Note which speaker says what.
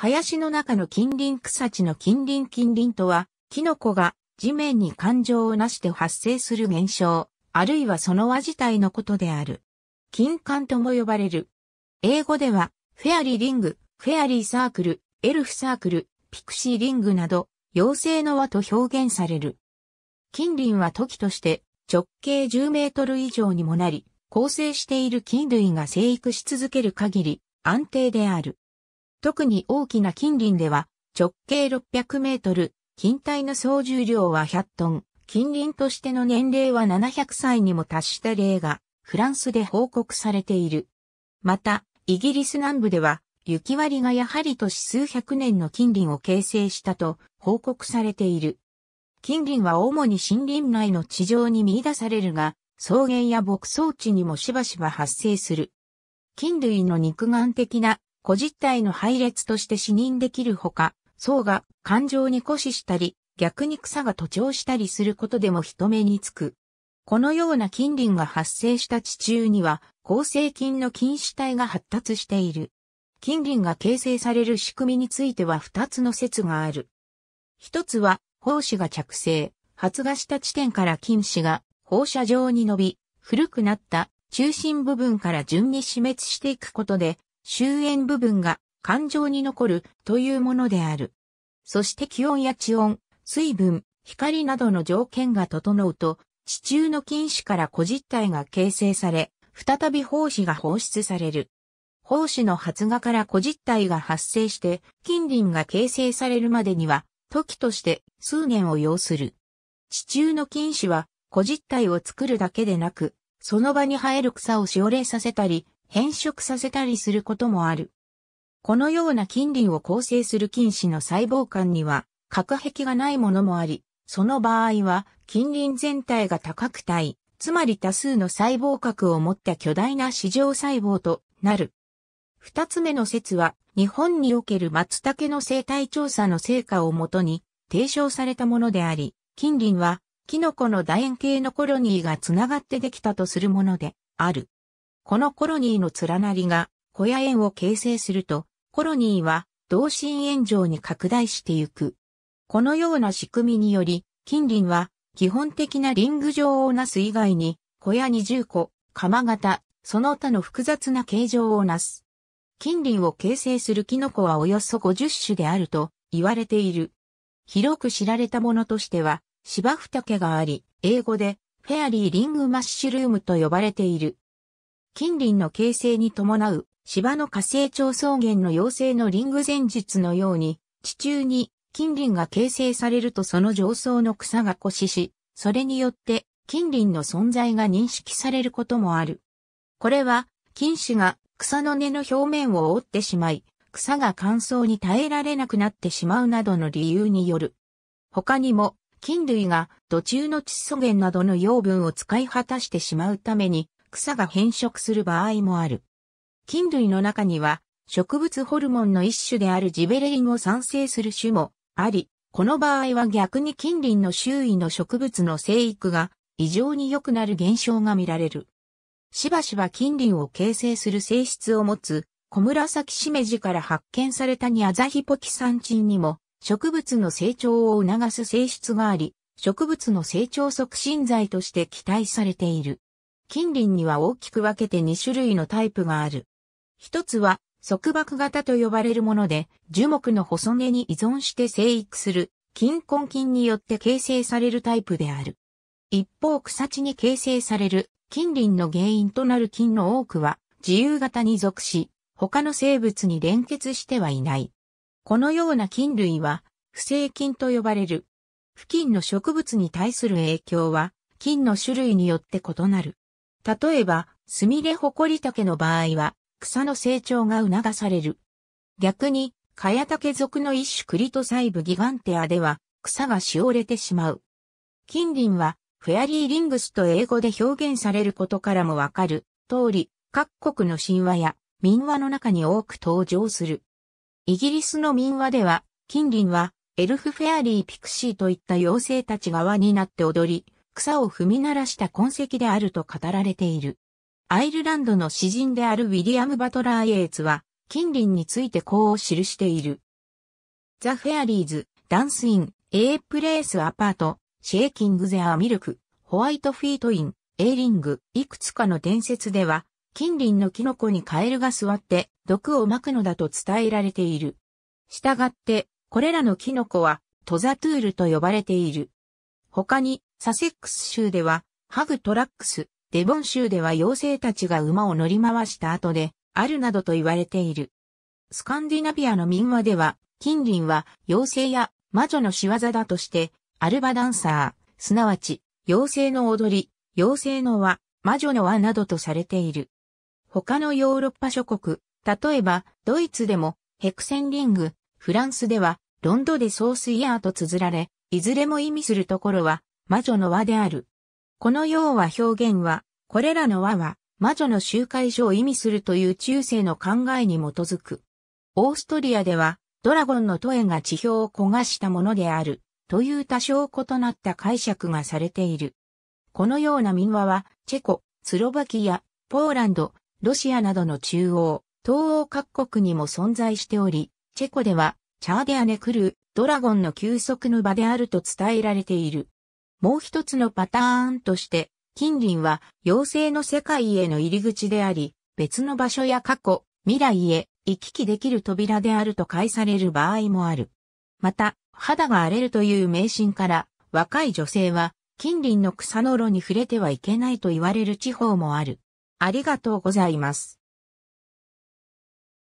Speaker 1: 林の中の近隣草地の近隣近隣とは、キノコが地面に感情をなして発生する現象、あるいはその輪自体のことである。金環とも呼ばれる。英語では、フェアリーリング、フェアリーサークル、エルフサークル、ピクシーリングなど、妖精の輪と表現される。近隣は時として直径10メートル以上にもなり、構成している菌類が生育し続ける限り安定である。特に大きな近隣では、直径600メートル、近体の総重量は100トン、近隣としての年齢は700歳にも達した例が、フランスで報告されている。また、イギリス南部では、雪割りがやはり都市数百年の近隣を形成したと報告されている。近隣は主に森林内の地上に見出されるが、草原や牧草地にもしばしば発生する。菌類の肉眼的な個実体の配列として視認できるほか、層が感情に固視したり、逆に草が徒長したりすることでも人目につく。このような近隣が発生した地中には、構成菌の菌糸体が発達している。近隣が形成される仕組みについては2つの説がある。一つは、胞子が着生、発芽した地点から菌糸が放射状に伸び、古くなった中心部分から順に死滅していくことで、終焉部分が感情に残るというものである。そして気温や地温、水分、光などの条件が整うと、地中の菌糸から小実体が形成され、再び胞子が放出される。胞子の発芽から小実体が発生して、近隣が形成されるまでには、時として数年を要する。地中の菌糸は、小実体を作るだけでなく、その場に生える草をしおれさせたり、変色させたりすることもある。このような菌輪を構成する菌糸の細胞間には、核壁がないものもあり、その場合は、金輪全体が多角体、つまり多数の細胞核を持った巨大な市場細胞となる。二つ目の説は、日本における松茸の生態調査の成果をもとに提唱されたものであり、金輪は、キノコの楕円形のコロニーがつながってできたとするものである。このコロニーの連なりが小屋園を形成すると、コロニーは同心円状に拡大してゆく。このような仕組みにより、近隣は基本的なリング状をなす以外に、小屋二重個、釜型、その他の複雑な形状をなす。近隣を形成するキノコはおよそ50種であると言われている。広く知られたものとしては、芝二竹があり、英語でフェアリーリングマッシュルームと呼ばれている。近隣の形成に伴う芝の火星長草原の妖精のリング前述のように、地中に近隣が形成されるとその上層の草が固死し、それによって近隣の存在が認識されることもある。これは、菌糸が草の根の表面を覆ってしまい、草が乾燥に耐えられなくなってしまうなどの理由による。他にも、菌類が土中の窒素源などの養分を使い果たしてしまうために、草が変色する場合もある。菌類の中には、植物ホルモンの一種であるジベレリンを産生する種もあり、この場合は逆に近隣の周囲の植物の生育が異常に良くなる現象が見られる。しばしば近隣を形成する性質を持つ小紫しめじから発見されたニアザヒポキサンチンにも植物の成長を促す性質があり、植物の成長促進剤として期待されている。近隣には大きく分けて2種類のタイプがある。一つは、束縛型と呼ばれるもので、樹木の細根に依存して生育する、近根菌によって形成されるタイプである。一方、草地に形成される、近隣の原因となる菌の多くは、自由型に属し、他の生物に連結してはいない。このような菌類は、不正菌と呼ばれる。付近の植物に対する影響は、菌の種類によって異なる。例えば、スミレホコリタケの場合は、草の成長が促される。逆に、カヤタケ属の一種クリトサイブギガンテアでは、草がしおれてしまう。近隣は、フェアリーリングスと英語で表現されることからもわかる通り、各国の神話や民話の中に多く登場する。イギリスの民話では、近隣は、エルフフェアリーピクシーといった妖精たち側になって踊り、草を踏み鳴らした痕跡であると語られている。アイルランドの詩人であるウィリアム・バトラー・イエーツは、近隣についてこう記している。ザ・フェアリーズ、ダンスイン、エープレース・アパート、シェイキング・ゼア・ミルク、ホワイト・フィート・イン、エーリング、いくつかの伝説では、近隣のキノコにカエルが座って毒をまくのだと伝えられている。したがって、これらのキノコはトザトゥールと呼ばれている。他にサセックス州では、ハグトラックス、デボン州では妖精たちが馬を乗り回した後で、あるなどと言われている。スカンディナビアの民話では、近隣は妖精や魔女の仕業だとして、アルバダンサー、すなわち、妖精の踊り、妖精の輪、魔女の輪などとされている。他のヨーロッパ諸国、例えば、ドイツでも、ヘクセンリング、フランスでは、ロンドでスイヤーと綴られ、いずれも意味するところは、魔女の輪である。このようは表現は、これらの輪は、魔女の集会所を意味するという中世の考えに基づく。オーストリアでは、ドラゴンのトエが地表を焦がしたものである、という多少異なった解釈がされている。このような民話は、チェコ、スロバキア、ポーランド、ロシアなどの中央、東欧各国にも存在しており、チェコでは、チャーデアネクルー、ドラゴンの休息の場であると伝えられている。もう一つのパターンとして、近隣は妖精の世界への入り口であり、別の場所や過去、未来へ行き来できる扉であると解される場合もある。また、肌が荒れるという迷信から、若い女性は近隣の草の炉に触れてはいけないと言われる地方もある。ありがとうございます。